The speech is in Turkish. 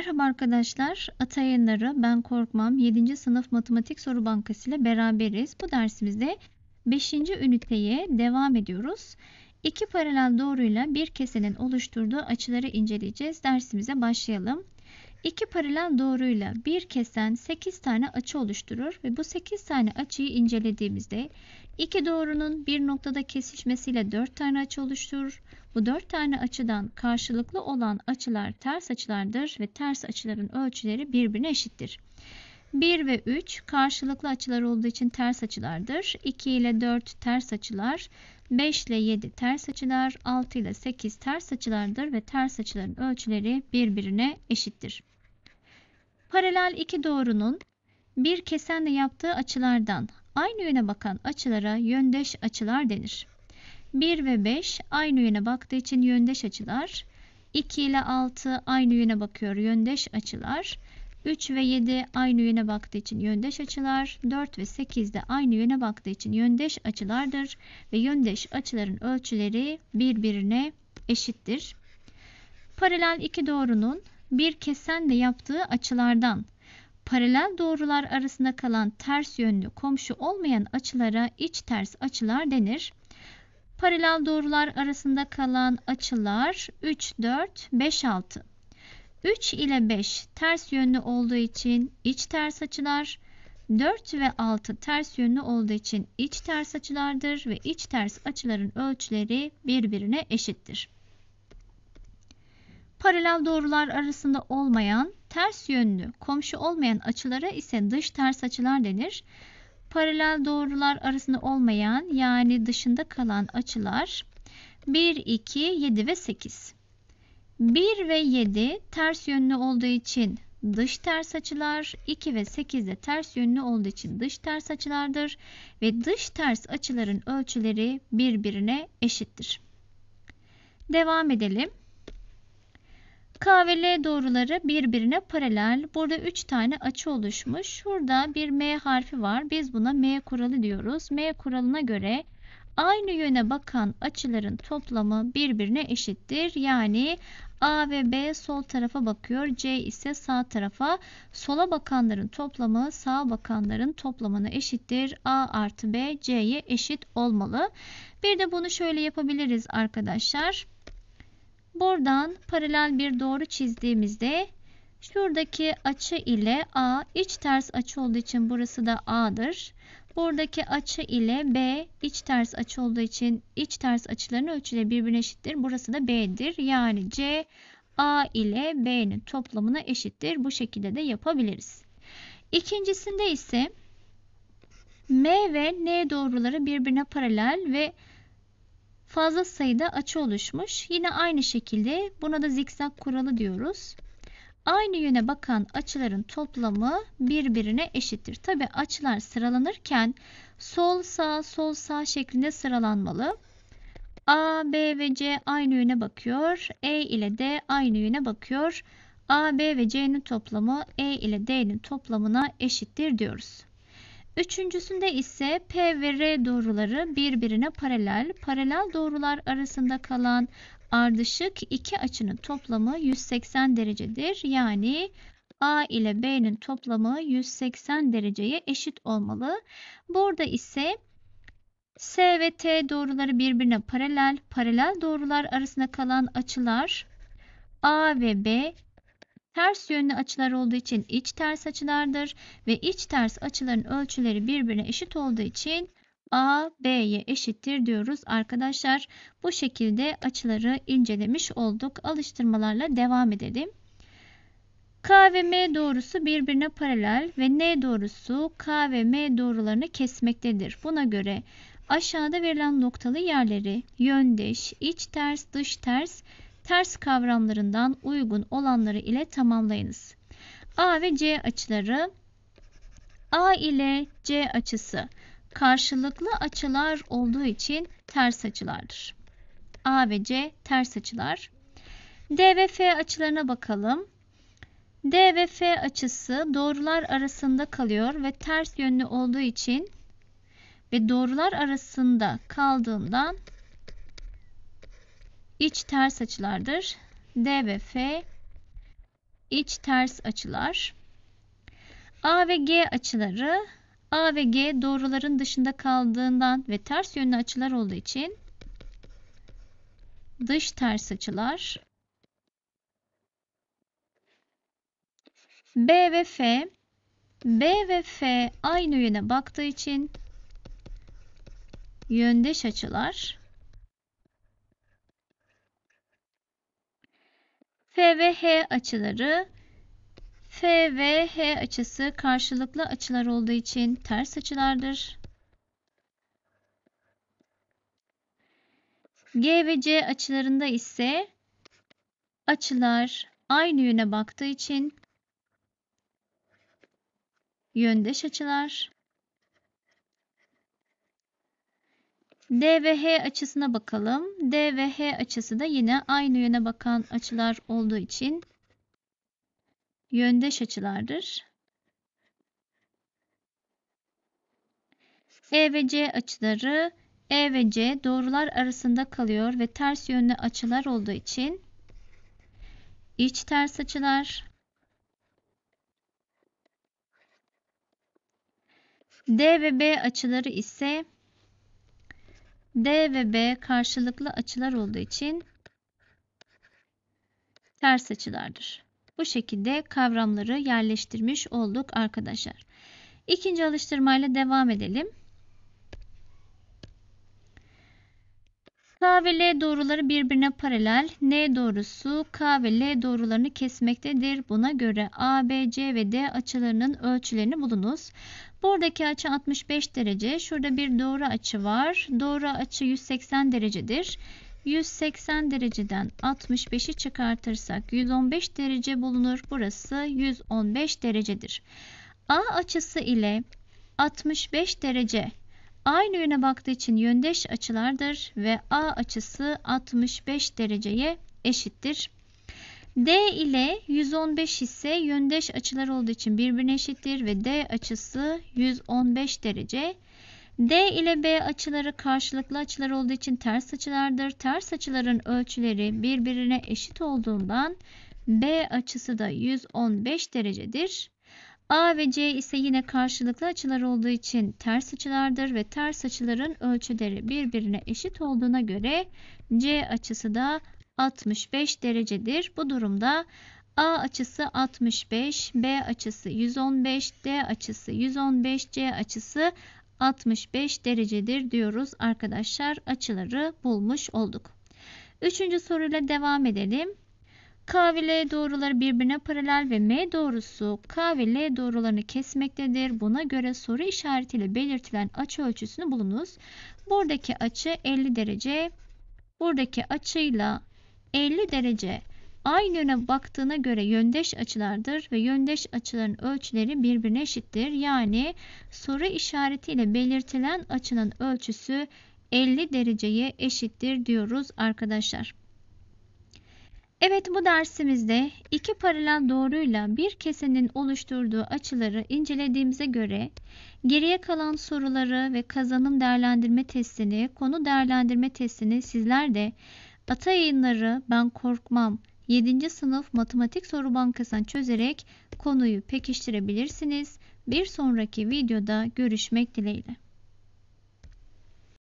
Merhaba arkadaşlar. Ata Yayınları Ben Korkmam 7. sınıf matematik soru bankası ile beraberiz. Bu dersimizde 5. üniteye devam ediyoruz. İki paralel doğruyla bir kesenin oluşturduğu açıları inceleyeceğiz. Dersimize başlayalım. İki paralel doğruyla bir kesen 8 tane açı oluşturur ve bu 8 tane açıyı incelediğimizde iki doğrunun bir noktada kesişmesiyle 4 tane açı oluşturur. Bu 4 tane açıdan karşılıklı olan açılar ters açılardır ve ters açıların ölçüleri birbirine eşittir. 1 ve 3 karşılıklı açılar olduğu için ters açılardır. 2 ile 4 ters açılar, 5 ile 7 ters açılar, 6 ile 8 ters açılardır ve ters açıların ölçüleri birbirine eşittir. Paralel iki doğrunun bir kesenle yaptığı açılardan aynı yöne bakan açılara yöndeş açılar denir. 1 ve 5 aynı yöne baktığı için yöndeş açılar, 2 ile 6 aynı yöne bakıyor yöndeş açılar, 3 ve 7 aynı yöne baktığı için yöndeş açılar, 4 ve 8 de aynı yöne baktığı için yöndeş açılardır ve yöndeş açıların ölçüleri birbirine eşittir. Paralel iki doğrunun bir kesenle yaptığı açılardan paralel doğrular arasında kalan ters yönlü komşu olmayan açılara iç ters açılar denir. Paralel doğrular arasında kalan açılar 3, 4, 5, 6. 3 ile 5 ters yönlü olduğu için iç ters açılar, 4 ve 6 ters yönlü olduğu için iç ters açılardır ve iç ters açıların ölçüleri birbirine eşittir. Paralel doğrular arasında olmayan ters yönlü, komşu olmayan açılara ise dış ters açılar denir. Paralel doğrular arasında olmayan yani dışında kalan açılar 1, 2, 7 ve 8. 1 ve 7 ters yönlü olduğu için dış ters açılar, 2 ve 8 de ters yönlü olduğu için dış ters açılardır ve dış ters açıların ölçüleri birbirine eşittir. Devam edelim. K ve L doğruları birbirine paralel. Burada 3 tane açı oluşmuş. Şurada bir M harfi var. Biz buna M kuralı diyoruz. M kuralına göre aynı yöne bakan açıların toplamı birbirine eşittir. Yani A ve B sol tarafa bakıyor. C ise sağ tarafa. Sola bakanların toplamı sağ bakanların toplamına eşittir. A artı B C'ye eşit olmalı. Bir de bunu şöyle yapabiliriz arkadaşlar. Buradan paralel bir doğru çizdiğimizde şuradaki açı ile A iç ters açı olduğu için burası da A'dır. Buradaki açı ile B iç ters açı olduğu için iç ters açıların ölçüleri birbirine eşittir. Burası da B'dir. Yani C A ile B'nin toplamına eşittir. Bu şekilde de yapabiliriz. İkincisinde ise M ve N doğruları birbirine paralel ve fazla sayıda açı oluşmuş. Yine aynı şekilde buna da zikzak kuralı diyoruz. Aynı yöne bakan açıların toplamı birbirine eşittir. Tabi açılar sıralanırken sol sağ sol sağ şeklinde sıralanmalı. A, B ve C aynı yöne bakıyor. E ile D aynı yöne bakıyor. A, B ve C'nin toplamı E ile D'nin toplamına eşittir diyoruz. Üçüncüsünde ise P ve R doğruları birbirine paralel. Paralel doğrular arasında kalan ardışık iki açının toplamı 180 derecedir. Yani A ile B'nin toplamı 180 dereceye eşit olmalı. Burada ise S ve T doğruları birbirine paralel. Paralel doğrular arasında kalan açılar A ve B ters yönlü açılar olduğu için iç ters açılardır ve iç ters açıların ölçüleri birbirine eşit olduğu için A, B'ye eşittir diyoruz arkadaşlar. Bu şekilde açıları incelemiş olduk. Alıştırmalarla devam edelim. K ve M doğrusu birbirine paralel ve N doğrusu K ve M doğrularını kesmektedir. Buna göre aşağıda verilen noktalı yerleri yöndeş, iç ters, dış ters, ters kavramlarından uygun olanları ile tamamlayınız. A ve C açıları A ile C açısı karşılıklı açılar olduğu için ters açılardır. A ve C ters açılar. D ve F açılarına bakalım. D ve F açısı doğrular arasında kalıyor ve ters yönlü olduğu için ve doğrular arasında kaldığından iç ters açılardır. D ve F iç ters açılar. A ve G açıları A ve G doğruların dışında kaldığından ve ters yönlü açılar olduğu için dış ters açılar. B ve F B ve F aynı yöne baktığı için yöndeş açılar. F ve H açıları F ve H açısı karşılıklı açılar olduğu için ters açılardır. G ve C açılarında ise açılar aynı yöne baktığı için yöndeş açılar. D ve H açısına bakalım. D ve H açısı da yine aynı yöne bakan açılar olduğu için yöndeş açılardır. E ve C açıları E ve C doğrular arasında kalıyor ve ters yönlü açılar olduğu için iç ters açılar D ve B açıları ise D ve B karşılıklı açılar olduğu için ters açılardır. Bu şekilde kavramları yerleştirmiş olduk arkadaşlar. İkinci alıştırmayla devam edelim. K ve L doğruları birbirine paralel. N doğrusu K ve L doğrularını kesmektedir. Buna göre A, B, C ve D açılarının ölçülerini bulunuz. Buradaki açı 65 derece. Şurada bir doğru açı var. Doğru açı 180 derecedir. 180 dereceden 65'i çıkartırsak 115 derece bulunur. Burası 115 derecedir. A açısı ile 65 derece aynı yöne baktığı için yöndeş açılardır ve A açısı 65 dereceye eşittir. D ile 115 ise yöndeş açılar olduğu için birbirine eşittir ve D açısı 115 derece D ile B açıları karşılıklı açılar olduğu için ters açılardır. Ters açıların ölçüleri birbirine eşit olduğundan B açısı da 115 derecedir. A ve C ise yine karşılıklı açılar olduğu için ters açılardır ve ters açıların ölçüleri birbirine eşit olduğuna göre C açısı da 65 derecedir. Bu durumda A açısı 65, B açısı 115, D açısı 115, C açısı 65 derecedir diyoruz arkadaşlar. Açıları bulmuş olduk. Üçüncü soruyla devam edelim. K ve L doğruları birbirine paralel ve M doğrusu K ve L doğrularını kesmektedir. Buna göre soru işaretiyle belirtilen açı ölçüsünü bulunuz. Buradaki açı 50 derece. Buradaki açıyla 50 derece Ay yöne baktığına göre yöndeş açılardır ve yöndeş açıların ölçüleri birbirine eşittir. Yani soru işaretiyle belirtilen açının ölçüsü 50 dereceye eşittir diyoruz arkadaşlar. Evet bu dersimizde iki paralel doğruyla bir kesenin oluşturduğu açıları incelediğimize göre geriye kalan soruları ve kazanım değerlendirme testini, konu değerlendirme testini sizler de Ata Yayınları Ben Korkmam 7. sınıf matematik soru bankasını çözerek konuyu pekiştirebilirsiniz. Bir sonraki videoda görüşmek dileğiyle.